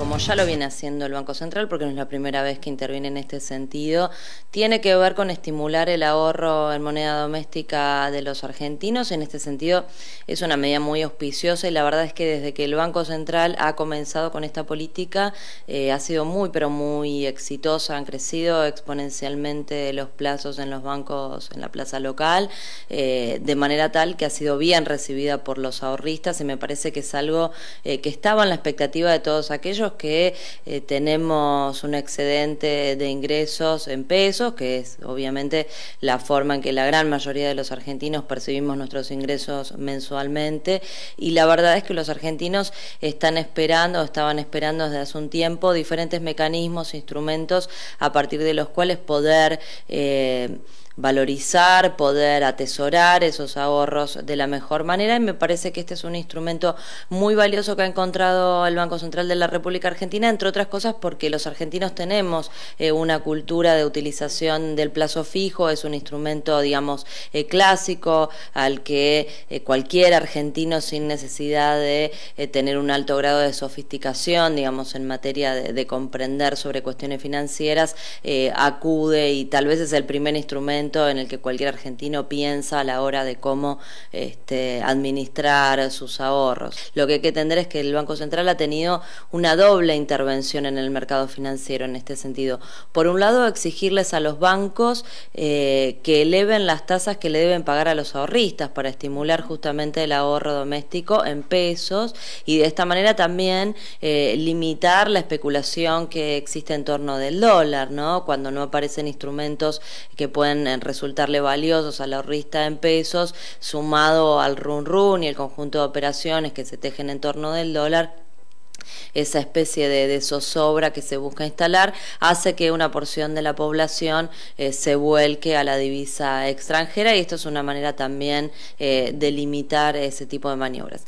como ya lo viene haciendo el Banco Central, porque no es la primera vez que interviene en este sentido, tiene que ver con estimular el ahorro en moneda doméstica de los argentinos. En este sentido, es una medida muy auspiciosa y la verdad es que desde que el Banco Central ha comenzado con esta política, eh, ha sido muy, pero muy exitosa. Han crecido exponencialmente los plazos en los bancos en la plaza local, eh, de manera tal que ha sido bien recibida por los ahorristas y me parece que es algo eh, que estaba en la expectativa de todos aquellos que eh, tenemos un excedente de ingresos en pesos, que es obviamente la forma en que la gran mayoría de los argentinos percibimos nuestros ingresos mensualmente. Y la verdad es que los argentinos están esperando, o estaban esperando desde hace un tiempo, diferentes mecanismos, instrumentos a partir de los cuales poder... Eh, valorizar, poder atesorar esos ahorros de la mejor manera y me parece que este es un instrumento muy valioso que ha encontrado el Banco Central de la República Argentina, entre otras cosas porque los argentinos tenemos eh, una cultura de utilización del plazo fijo, es un instrumento, digamos, eh, clásico al que eh, cualquier argentino sin necesidad de tener un alto grado de sofisticación, digamos, en materia de comprender sobre cuestiones financieras, acude y tal vez es el primer instrumento en el que cualquier argentino piensa a la hora de cómo este, administrar sus ahorros. Lo que hay que entender es que el Banco Central ha tenido una doble intervención en el mercado financiero en este sentido. Por un lado, exigirles a los bancos eh, que eleven las tasas que le deben pagar a los ahorristas para estimular justamente el ahorro doméstico en pesos y de esta manera también eh, limitar la especulación que existe en torno del dólar, ¿no? Cuando no aparecen instrumentos que pueden eh, resultarle valiosos la ahorrista en pesos, sumado al run run y el conjunto de operaciones que se tejen en torno del dólar, esa especie de, zozobra que se busca instalar hace que una porción de la población eh, se vuelque a la divisa extranjera y esto es una manera también eh, de limitar ese tipo de maniobras.